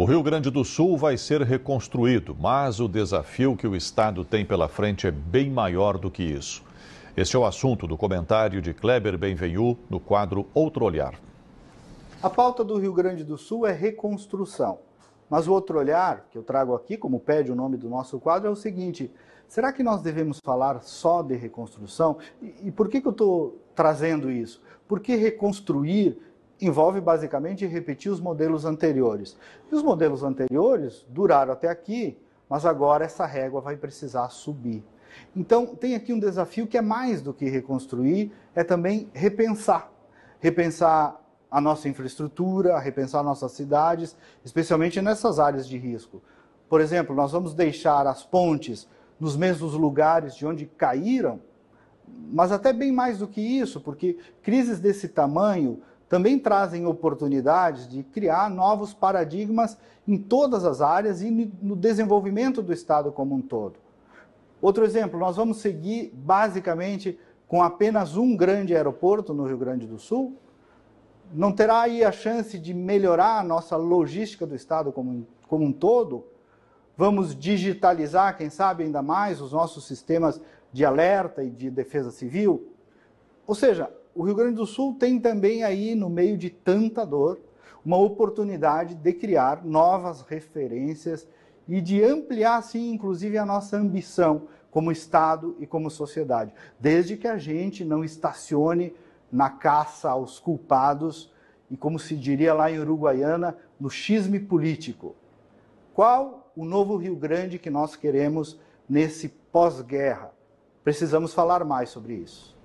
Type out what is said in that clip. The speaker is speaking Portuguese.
O Rio Grande do Sul vai ser reconstruído, mas o desafio que o Estado tem pela frente é bem maior do que isso. Este é o assunto do comentário de Kleber Benvenu no quadro Outro Olhar. A pauta do Rio Grande do Sul é reconstrução. Mas o outro olhar que eu trago aqui, como pede o nome do nosso quadro, é o seguinte: será que nós devemos falar só de reconstrução? E, e por que, que eu estou trazendo isso? Porque reconstruir envolve basicamente repetir os modelos anteriores. E os modelos anteriores duraram até aqui, mas agora essa régua vai precisar subir. Então, tem aqui um desafio que é mais do que reconstruir, é também repensar. Repensar a nossa infraestrutura, repensar nossas cidades, especialmente nessas áreas de risco. Por exemplo, nós vamos deixar as pontes nos mesmos lugares de onde caíram, mas até bem mais do que isso, porque crises desse tamanho também trazem oportunidades de criar novos paradigmas em todas as áreas e no desenvolvimento do Estado como um todo. Outro exemplo, nós vamos seguir basicamente com apenas um grande aeroporto no Rio Grande do Sul? Não terá aí a chance de melhorar a nossa logística do Estado como, como um todo? Vamos digitalizar, quem sabe, ainda mais os nossos sistemas de alerta e de defesa civil? Ou seja, o Rio Grande do Sul tem também aí, no meio de tanta dor, uma oportunidade de criar novas referências e de ampliar, sim, inclusive a nossa ambição como Estado e como sociedade, desde que a gente não estacione na caça aos culpados e, como se diria lá em Uruguaiana, no xisme político. Qual o novo Rio Grande que nós queremos nesse pós-guerra? Precisamos falar mais sobre isso.